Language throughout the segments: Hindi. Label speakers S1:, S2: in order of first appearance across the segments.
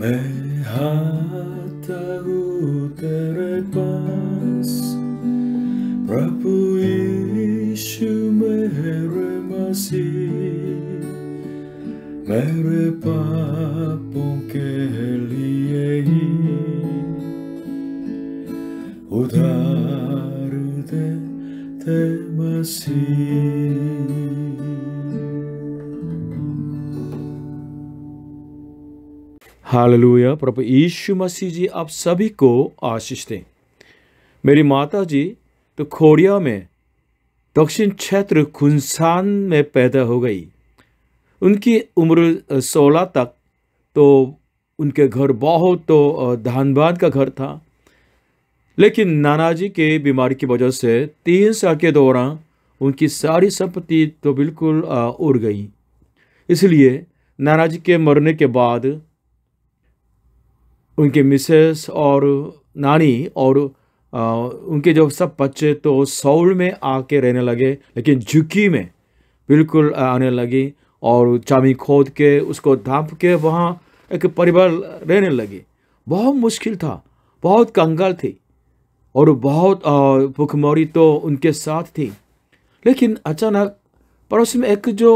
S1: Με χαταγούτερε πας Πραπού την με ρεμασί με την Ελλάδα, την Ελλάδα, हालेलुया प्रभु यीशु मसीह जी आप सभी को आशीष दें मेरी माता जी तो खोड़िया में दक्षिण क्षेत्र खुनसान में पैदा हो गई उनकी उम्र सोलह तक तो उनके घर बहुत तो धानबाद का घर था लेकिन नाना जी के बीमारी की वजह से तीन साल के दौरान उनकी सारी संपत्ति तो बिल्कुल उड़ गई इसलिए नाना जी के मरने के बाद उनके मिसेस और नानी और आ, उनके जो सब बच्चे तो सौल में आके रहने लगे लेकिन झुकी में बिल्कुल आने लगी और चाबी खोद के उसको धाप के वहाँ एक परिवार रहने लगे बहुत मुश्किल था बहुत कंगाल थी और बहुत भुखमरी तो उनके साथ थी लेकिन अचानक पड़ोस में एक जो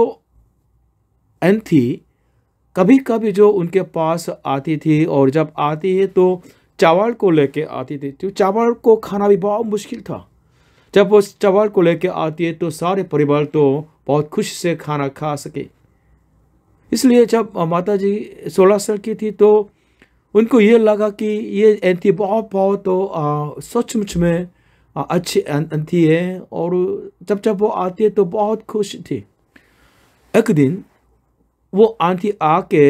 S1: एन थी कभी कभी जो उनके पास आती थी और जब आती है तो चावल को लेके आती थी तो चावल को खाना भी बहुत मुश्किल था जब वो चावल को लेके आती है तो सारे परिवार तो बहुत खुश से खाना खा सके इसलिए जब माता जी सोलह साल की थी तो उनको ये लगा कि ये एंथी बहुत बहुत तो सचमुच में अच्छी एंथी है और जब जब वो आती है तो बहुत खुश थी एक दिन वो आंटी आके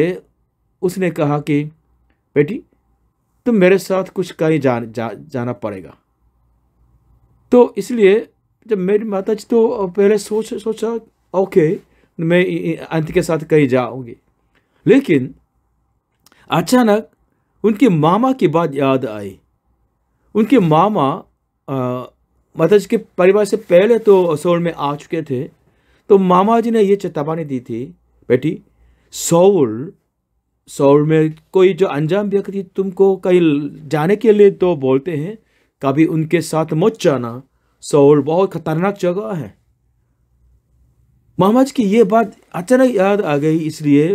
S1: उसने कहा कि बेटी तुम मेरे साथ कुछ कहीं जा, जा जाना पड़ेगा तो इसलिए जब मेरी माता जी तो पहले सोच सोचा ओके मैं आंटी के साथ कहीं जाऊंगी लेकिन अचानक उनके मामा की बात याद आई उनके मामा माता जी के परिवार से पहले तो सोल में आ चुके थे तो मामा जी ने ये चेतावनी दी थी बेटी सौर सौर में कोई जो अनजान व्यक्ति तुमको कहीं जाने के लिए तो बोलते हैं कभी उनके साथ मत जाना सौर बहुत खतरनाक जगह है महाराज की ये बात अचानक याद आ गई इसलिए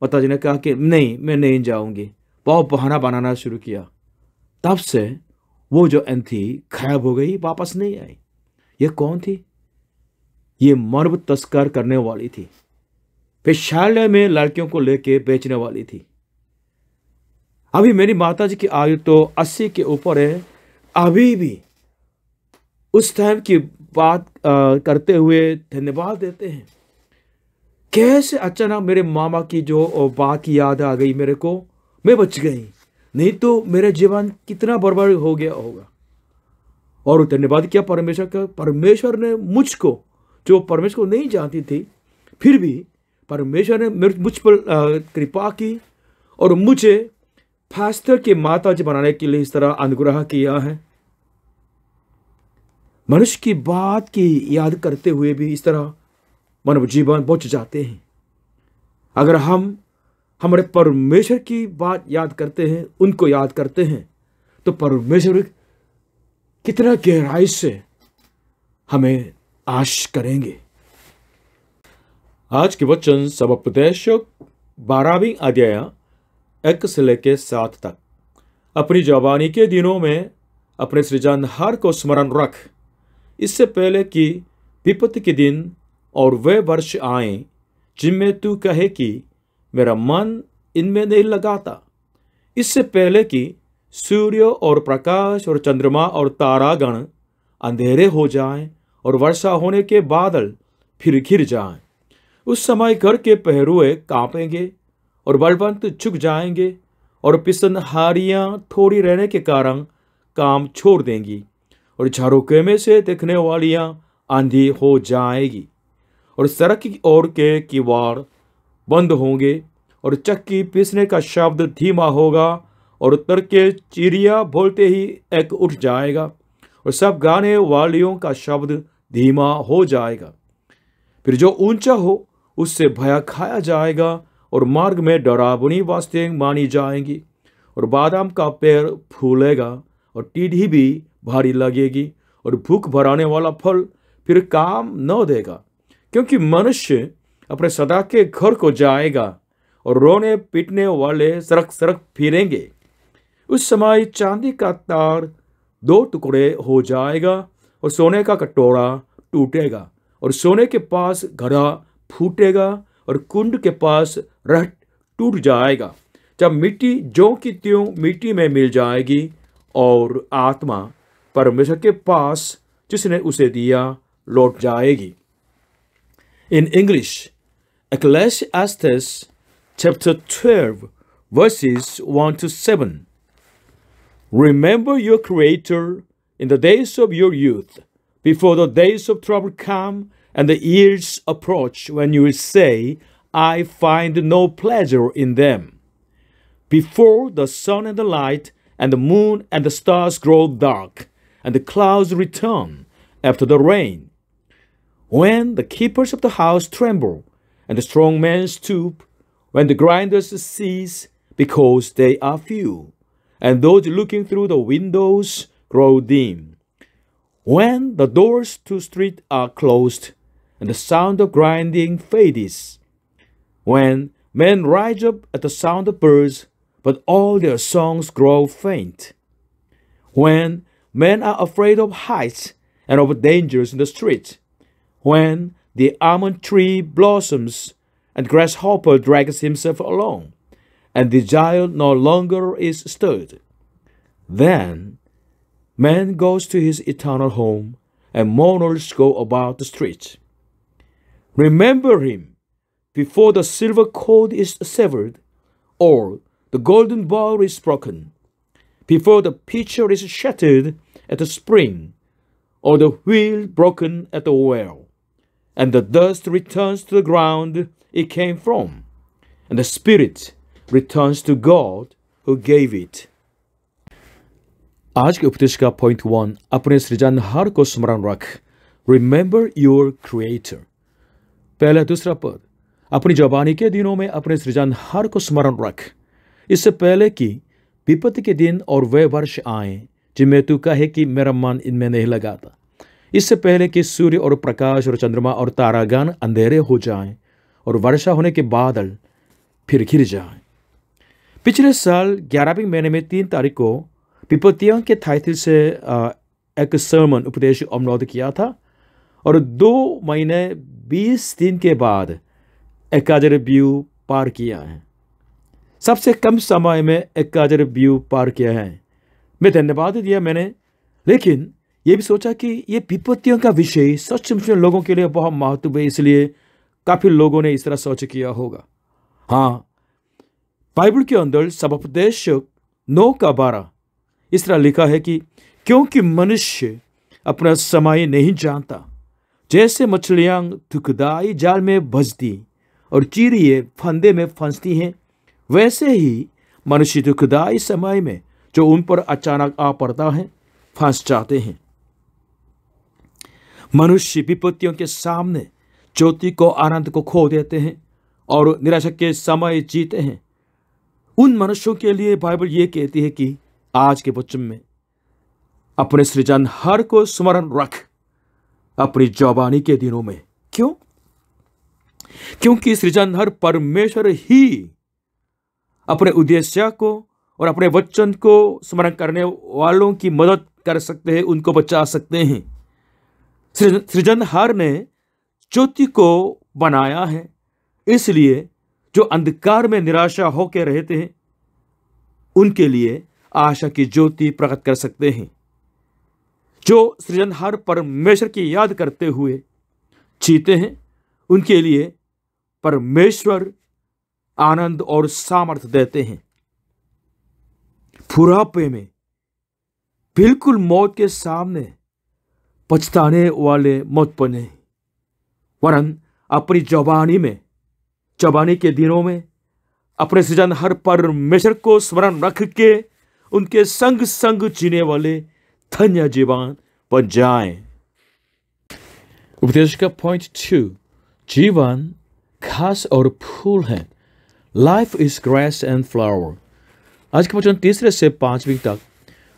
S1: पताजी जी ने कहा कि नहीं मैं नहीं जाऊंगी बहुत बहाना बनाना शुरू किया तब से वो जो एन थी खराब हो गई वापस नहीं आई ये कौन थी ये मर्म तस्कर करने वाली थी वेश्यालय में लड़कियों को लेके बेचने वाली थी अभी मेरी माता जी की आयु तो अस्सी के ऊपर है अभी भी उस टाइम की बात आ, करते हुए धन्यवाद देते हैं कैसे अचानक मेरे मामा की जो बात की याद आ गई मेरे को मैं बच गई नहीं तो मेरा जीवन कितना बर्बाद हो गया होगा और धन्यवाद किया परमेश्वर का परमेश्वर ने मुझको जो परमेश्वर को नहीं जानती थी फिर भी परमेश्वर ने मुझ पर कृपा की और मुझे फास्टर के माता जी बनाने के लिए इस तरह अनुग्रह किया है मनुष्य की बात की याद करते हुए भी इस तरह मानव जीवन बच जाते हैं अगर हम हमारे परमेश्वर की बात याद करते हैं उनको याद करते हैं तो परमेश्वर कितना गहराई से हमें आश करेंगे आज के वचन सब उपदेश बारहवीं अध्याय एक से लेकर सात तक अपनी जवानी के दिनों में अपने सृजनहार को स्मरण रख इससे पहले कि विपत्ति के दिन और वे वर्ष आए जिनमें तू कहे कि मेरा मन इनमें नहीं लगाता इससे पहले कि सूर्य और प्रकाश और चंद्रमा और तारागण अंधेरे हो जाएं और वर्षा होने के बादल फिर घिर जाएं उस समय घर के पहरुए कांपेंगे और बलवंत झुक जाएंगे और पिसनहारियाँ थोड़ी रहने के कारण काम छोड़ देंगी और झरोके में से देखने वालियाँ आंधी हो जाएगी और सड़क की ओर के किवाड़ बंद होंगे और चक्की पिसने का शब्द धीमा होगा और के चिड़िया बोलते ही एक उठ जाएगा और सब गाने वालियों का शब्द धीमा हो जाएगा फिर जो ऊंचा हो उससे भया खाया जाएगा और मार्ग में डरावनी वास्ते मानी जाएंगी और बादाम का पेड़ फूलेगा और टीढ़ी भी भारी लगेगी और भूख भराने वाला फल फिर काम न देगा क्योंकि मनुष्य अपने सदा के घर को जाएगा और रोने पीटने वाले सड़क सड़क फिरेंगे उस समय चांदी का तार दो टुकड़े हो जाएगा और सोने का कटोरा टूटेगा और सोने के पास घड़ा फूटेगा और कुंड के पास रह टूट जाएगा जब मिट्टी जो की त्यों मिट्टी में मिल जाएगी और आत्मा परमेश्वर के पास जिसने उसे दिया लौट जाएगी in English Ecclesiastes chapter twelve verses one two seven remember your creator in the days of your youth before the days of trouble come and the years approach when you say, I find no pleasure in them. Before the sun and the light, and the moon and the stars grow dark, and the clouds return after the rain. When the keepers of the house tremble, and the strong men stoop, when the grinders cease, because they are few, and those looking through the windows grow dim. When the doors to street are closed, and the sound of grinding fades. When men rise up at the sound of birds, but all their songs grow faint. When men are afraid of heights and of dangers in the street. When the almond tree blossoms and grasshopper drags himself along, and the giant no longer is stirred. Then man goes to his eternal home, and mourners go about the streets. Remember him before the silver cord is severed or the golden bowl is broken, before the pitcher is shattered at the spring or the wheel broken at the well, and the dust returns to the ground it came from, and the spirit returns to God who gave it. आज के उपदेश का पॉइंट वन अपने सृजनहार को पहला दूसरा पद अपनी जवानी के दिनों में अपने सृजनहार को स्मरण रख इससे पहले कि विपत्ति के दिन और वह वर्ष आए जिनमें तू कहे कि मेरा मन इनमें नहीं लगाता इससे पहले कि सूर्य और प्रकाश और चंद्रमा और तारागण अंधेरे हो जाएं और वर्षा होने के बादल फिर घिर जाएं पिछले साल ग्यारहवीं महीने में तीन तारीख को विपत्तियों के थाइथिल से एक सर्मन उपदेश अमलोद किया था और दो महीने बीस दिन के बाद एक हज़ार व्यू पार किया है सबसे कम समय में एक हज़ार व्यू पार किया है मैं धन्यवाद दिया मैंने लेकिन ये भी सोचा कि ये विपत्तियों का विषय सच में लोगों के लिए बहुत महत्व है इसलिए काफ़ी लोगों ने इस तरह सोच किया होगा हाँ बाइबल के अंदर उपदेश नौ का बारह इस तरह लिखा है कि क्योंकि मनुष्य अपना समय नहीं जानता जैसे मछलियाँ थुकदाई जाल में भजती और चीरिए फंदे में फंसती हैं वैसे ही मनुष्य दुखदाई समय में जो उन पर अचानक आ पड़ता है फंस जाते हैं मनुष्य विपत्तियों के सामने ज्योति को आनंद को खो देते हैं और निराशा के समय जीते हैं उन मनुष्यों के लिए बाइबल ये कहती है कि आज के बच्चन में अपने सृजन हर को स्मरण रख अपनी जवानी के दिनों में क्यों क्योंकि सृजनहर परमेश्वर ही अपने उद्देश्य को और अपने वचन को स्मरण करने वालों की मदद कर सकते हैं उनको बचा सकते हैं सृजनहार ने ज्योति को बनाया है इसलिए जो अंधकार में निराशा होकर रहते हैं उनके लिए आशा की ज्योति प्रकट कर सकते हैं जो सृजनहार परमेश्वर की याद करते हुए जीते हैं उनके लिए परमेश्वर आनंद और सामर्थ्य देते हैं बुढ़ापे में बिल्कुल मौत के सामने पछताने वाले मौत पर नहीं वरन अपनी जवानी में जवानी के दिनों में अपने सृजन हर परमेश्वर को स्मरण रख के उनके संग संग जीने वाले धन्य जीवन बन जाए उपदेश का पॉइंट टू जीवन घास और फूल है life is grass and flower आज के वचन तीसरे से पांचवीं तक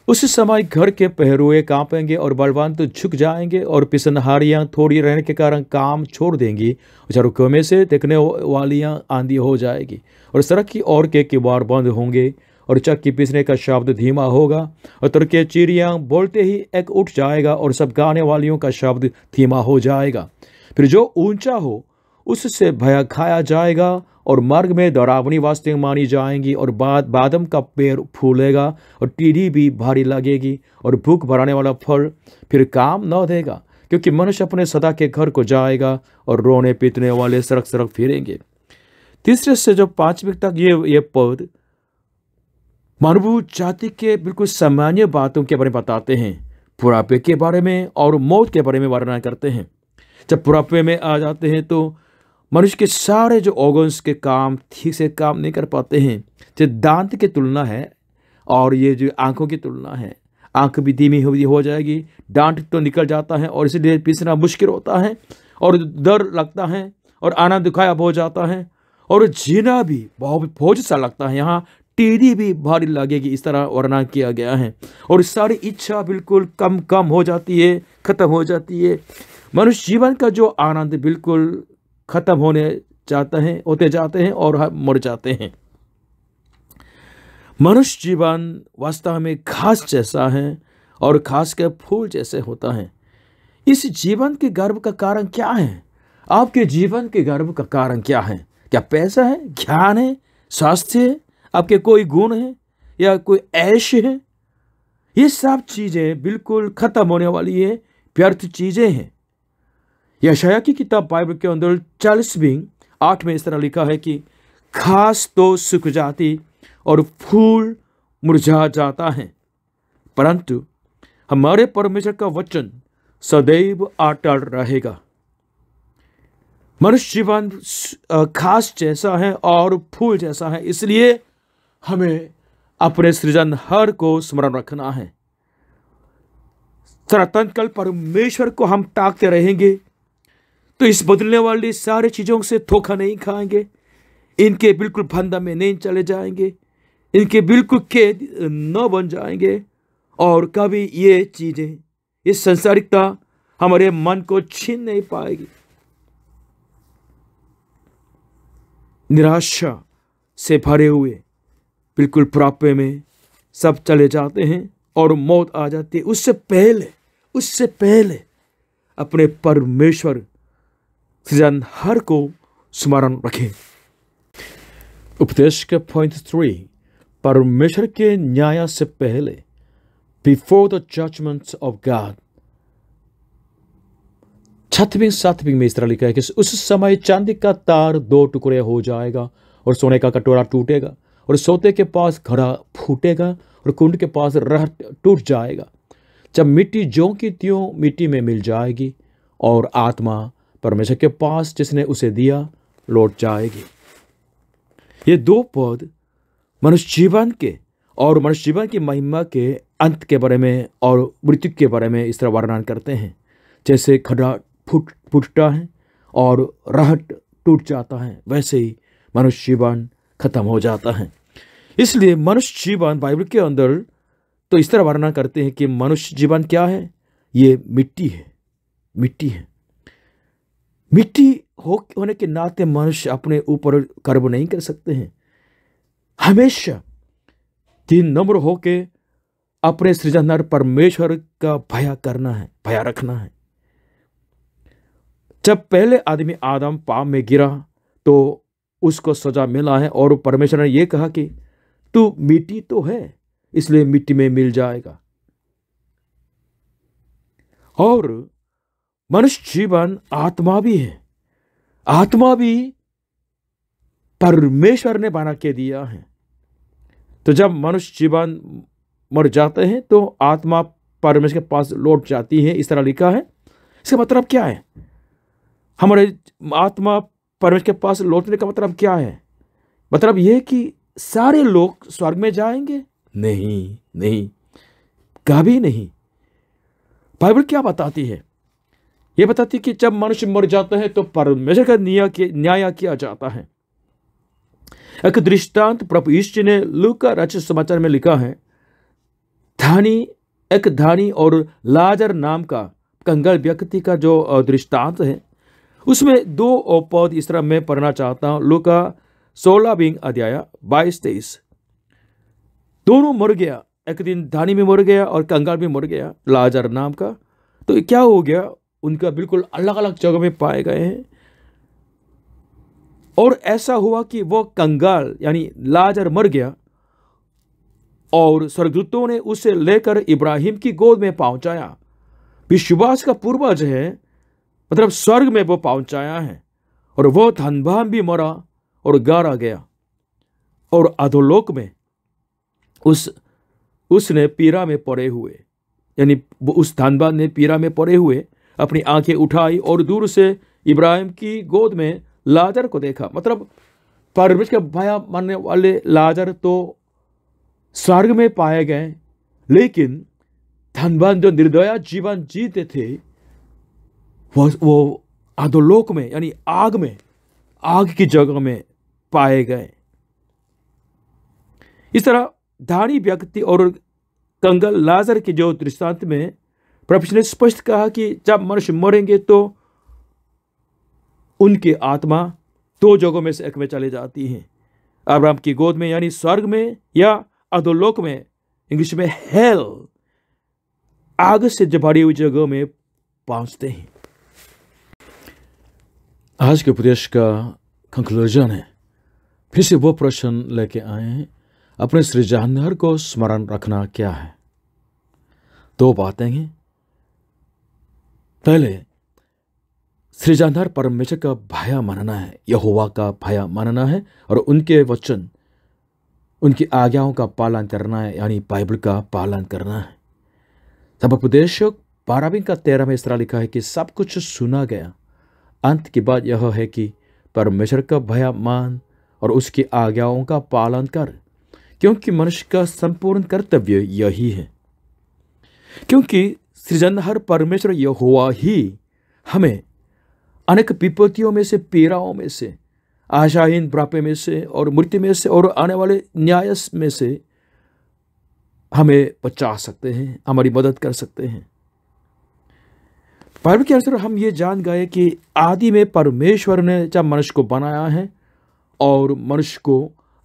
S1: उस समय घर के पहरुए कांपेंगे और बलवान तो झुक जाएंगे और पिसनहारियां थोड़ी रहने के कारण काम छोड़ देंगी चारों में से देखने वालियां आंधी हो जाएगी और सड़क की ओर के किवाड़ बंद होंगे और चक्की पीसने का शब्द धीमा होगा और तुर्के चिड़िया बोलते ही एक उठ जाएगा और सब गाने वालियों का शब्द धीमा हो जाएगा फिर जो ऊंचा हो उससे भय खाया जाएगा और मर्ग में डरावनी वास्ते मानी जाएंगी और बाद बादम का पेड़ फूलेगा और टीढ़ी भी भारी लगेगी और भूख भराने वाला फल फिर काम न देगा क्योंकि मनुष्य अपने सदा के घर को जाएगा और रोने पीटने वाले सड़क सड़क फिरेंगे तीसरे से जो पांचवी तक ये ये पद मानव जाति के बिल्कुल सामान्य बातों के बारे में बताते हैं पुरापे के बारे में और मौत के बारे में वर्णन करते हैं जब पुरापे में आ जाते हैं तो मनुष्य के सारे जो ऑर्गन्स के काम ठीक से काम नहीं कर पाते हैं जो दांत की तुलना है और ये जो आंखों की तुलना है आंख भी धीमी हो जाएगी डांट तो निकल जाता है और इसीलिए पीसना मुश्किल होता है और डर लगता है और आना दुखाया हो जाता है और जीना भी बहुत बोझ सा लगता है यहाँ टेढ़ी भी भारी लगेगी इस तरह वर्णा किया गया है और सारी इच्छा बिल्कुल कम कम हो जाती है खत्म हो जाती है मनुष्य जीवन का जो आनंद बिल्कुल खत्म होने जाते हैं होते जाते हैं और मर जाते हैं मनुष्य जीवन वास्तव में घास जैसा है और खास के फूल जैसे होता है इस जीवन के गर्व का कारण क्या है आपके जीवन के गर्व का कारण क्या है क्या पैसा है ज्ञान है स्वास्थ्य है आपके कोई गुण हैं या कोई ऐश है ये सब चीज़ें बिल्कुल ख़त्म होने वाली है व्यर्थ चीज़ें हैं यशया की किताब बाइबल के अंदर चालीसवीं आठ में इस तरह लिखा है कि खास तो सुख जाती और फूल मुरझा जाता है परंतु हमारे परमेश्वर का वचन सदैव अटल रहेगा मनुष्य जीवन खास जैसा है और फूल जैसा है इसलिए हमें अपने सृजनहर को स्मरण रखना है सनातन कल परमेश्वर को हम ताकते रहेंगे तो इस बदलने वाली सारी चीज़ों से धोखा नहीं खाएंगे इनके बिल्कुल फंदा में नहीं चले जाएंगे इनके बिल्कुल कैद न बन जाएंगे और कभी ये चीज़ें ये संसारिकता हमारे मन को छीन नहीं पाएगी निराशा से भरे हुए बिल्कुल प्राप्य में सब चले जाते हैं और मौत आ जाती है उससे पहले उससे पहले अपने परमेश्वर हर को स्मरण रखें उपदेश के पॉइंट थ्री परमेश्वर के न्याय से पहले before the judgements of God छतवीं सातवीं में इस तरह लिखा है कि उस समय चांदी का तार दो टुकड़े हो जाएगा और सोने का कटोरा टूटेगा और सोते के पास घड़ा फूटेगा और कुंड के पास रह टूट जाएगा जब मिट्टी जो की त्यों मिट्टी में मिल जाएगी और आत्मा परमेश्वर के पास जिसने उसे दिया लौट जाएगी ये दो पद मनुष्य जीवन के और मनुष्य जीवन की महिमा के अंत के बारे में और मृत्यु के बारे में इस तरह वर्णन करते हैं जैसे खड़ा फूट फूटता है और रहट टूट जाता है वैसे ही मनुष्य जीवन खत्म हो जाता है इसलिए मनुष्य जीवन बाइबल के अंदर तो इस तरह वर्णन करते हैं कि मनुष्य जीवन क्या है ये मिट्टी है मिट्टी है मिट्टी हो होने के नाते मनुष्य अपने ऊपर कर्म नहीं कर सकते हैं हमेशा तीन नम्र होके अपने सृजनहार परमेश्वर का भया करना है भया रखना है जब पहले आदमी आदम पाप में गिरा तो उसको सजा मिला है और परमेश्वर ने यह कहा कि तो मिट्टी तो है इसलिए मिट्टी में मिल जाएगा और मनुष्य जीवन आत्मा भी है आत्मा भी परमेश्वर ने बना के दिया है तो जब मनुष्य जीवन मर जाते हैं तो आत्मा परमेश्वर के पास लौट जाती है इस तरह लिखा है इसका मतलब क्या है हमारे आत्मा परमेश्वर के पास लौटने का मतलब क्या है मतलब यह कि सारे लोग स्वर्ग में जाएंगे नहीं नहीं कभी नहीं बाइबल क्या बताती है यह बताती है कि जब मनुष्य मर जाते हैं तो परमेश्वर का न्याय न्याय किया जाता है एक दृष्टांत प्रभु यीशु ने लू का रचित समाचार में लिखा है धानी एक धानी और लाजर नाम का कंगल व्यक्ति का जो दृष्टांत है उसमें दो पौध इस तरह मैं पढ़ना चाहता हूं लू का बिंग अध्याय बाईस तेईस दोनों मर गया एक दिन धानी में मर गया और कंगाल में मर गया लाजर नाम का तो क्या हो गया उनका बिल्कुल अलग अलग जगह में पाए गए हैं और ऐसा हुआ कि वो कंगाल यानी लाजर मर गया और स्वर्गदूतों ने उसे लेकर इब्राहिम की गोद में पहुंचाया विश्वास का पूर्वज है मतलब स्वर्ग में वो पहुंचाया है और वो धनभान भी मरा और गारा गया और अधोलोक में उस उसने पीरा में पड़े हुए यानी उस धनबाद ने पीरा में पड़े हुए अपनी आंखें उठाई और दूर से इब्राहिम की गोद में लाजर को देखा मतलब परमेश के भया मानने वाले लाजर तो स्वर्ग में पाए गए लेकिन धनबान जो निर्दया जीवन जीते थे वो वो अधोलोक में यानी आग में आग की जगह में पाए गए इस तरह धारी व्यक्ति और कंगल लाजर के जो दृष्टांत में प्रभु ने स्पष्ट कहा कि जब मनुष्य मरेंगे तो उनकी आत्मा दो जगहों में से एक में चले जाती हैं अब्राम की गोद में यानी स्वर्ग में या अधोलोक में इंग्लिश में हेल आग से भरी हुई जगह में पहुंचते हैं आज के उपदेश का कंक्लूजन है फिर से वो प्रश्न लेके आए हैं अपने सृजनहार को स्मरण रखना क्या है दो बातें हैं पहले सृजनहार परमेश्वर का भया मानना है यहोवा का भया मानना है और उनके वचन उनकी आज्ञाओं का पालन करना है यानी बाइबल का पालन करना है तब उपदेशक बारहवीं का तेरह में इस तरह लिखा है कि सब कुछ सुना गया अंत की बात यह है कि परमेश्वर का भया मान और उसकी आज्ञाओं का पालन कर क्योंकि मनुष्य का संपूर्ण कर्तव्य यही है क्योंकि सृजनहर परमेश्वर यह हुआ ही हमें अनेक विपत्तियों में से पीड़ाओं में से आशाहीन प्राप्य में से और मृत्यु में से और आने वाले न्याय में से हमें बचा सकते हैं हमारी मदद कर सकते हैं पर्व के अनुसार हम ये जान गए कि आदि में परमेश्वर ने जब मनुष्य को बनाया है और मनुष्य को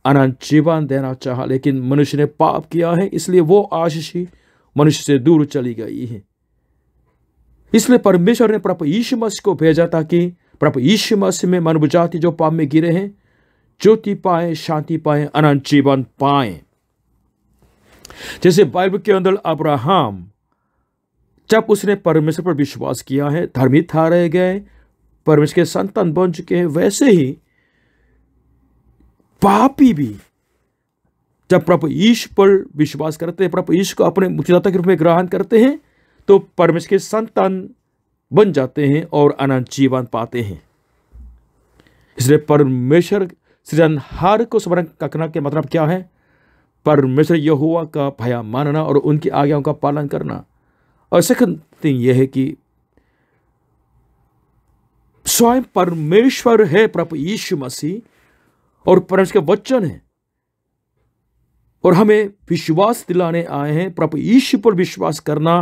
S1: अनंत जीवन देना चाहा लेकिन मनुष्य ने पाप किया है इसलिए वो आशीष ही मनुष्य से दूर चली गई है इसलिए परमेश्वर ने प्रभु यीशु मसीह को भेजा ताकि प्रभु यीशु मसीह में जाति जो पाप में गिरे हैं ज्योति पाए शांति पाए अनंत जीवन पाए जैसे बाइबल के अंदर अब्राहम जब उसने परमेश्वर पर विश्वास किया है धर्मी था रह गए परमेश्वर के संतान बन चुके हैं वैसे ही पापी भी जब प्रभु ईश पर विश्वास करते हैं प्रभु ईश को अपने मुक्तिदाता के रूप में ग्रहण करते हैं तो परमेश्वर के संतान बन जाते हैं और अनंत जीवन पाते हैं इसलिए परमेश्वर सृजनहार को स्मरण करना के मतलब क्या है परमेश्वर यहुआ का भया मानना और उनकी आज्ञाओं का पालन करना और सेकंड थिंग यह है कि स्वयं परमेश्वर है प्रभु यीशु मसीह और परमेश के वचन है और हमें विश्वास दिलाने आए हैं प्रभु ईश्वर पर विश्वास करना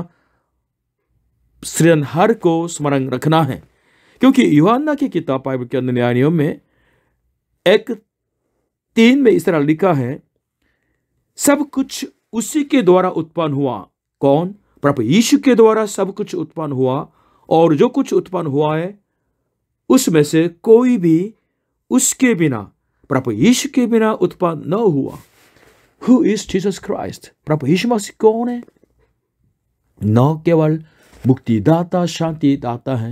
S1: हर को स्मरण रखना है क्योंकि युहाना की किताब बाइबल के अंदर न्याय में एक तीन में इस तरह लिखा है सब कुछ उसी के द्वारा उत्पन्न हुआ कौन प्रभु यीशु के द्वारा सब कुछ उत्पन्न हुआ और जो कुछ उत्पन्न हुआ है उसमें से कोई भी उसके बिना प्रभु यीशु के बिना उत्पन्न न हुआ हु इज जीसस क्राइस्ट प्रभु यीशु मसीह कौन है न केवल मुक्तिदाता शांति दाता है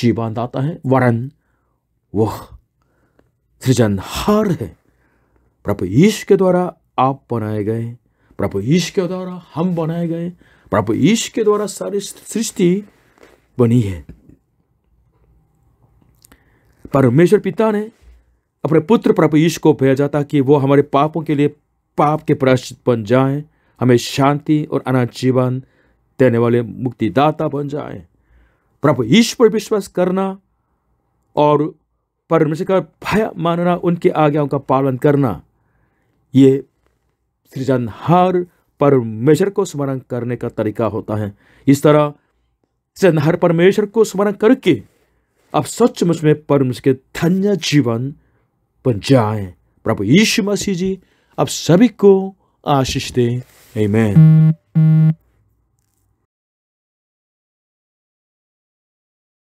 S1: जीवन दाता है वरन वह सृजनहार है प्रभु यीशु के द्वारा आप बनाए गए प्रभु यीशु के द्वारा हम बनाए गए प्रभु यीशु के द्वारा सारी सृष्टि बनी है परमेश्वर पिता ने अपने पुत्र प्रभु यीशु को भेजा ताकि वो हमारे पापों के लिए पाप के प्रश्चित बन जाए हमें शांति और अनाथ जीवन देने वाले मुक्तिदाता बन जाए प्रभु यीशु पर विश्वास करना और परमेश्वर का भय मानना उनके आज्ञाओं का पालन करना ये हर परमेश्वर को स्मरण करने का तरीका होता है इस तरह हर परमेश्वर को स्मरण करके आप सचमुच में परमेश्वर के धन्य जीवन बन जाए प्रभु यीशु मसीह जी आप सभी को आशीष दें आमेन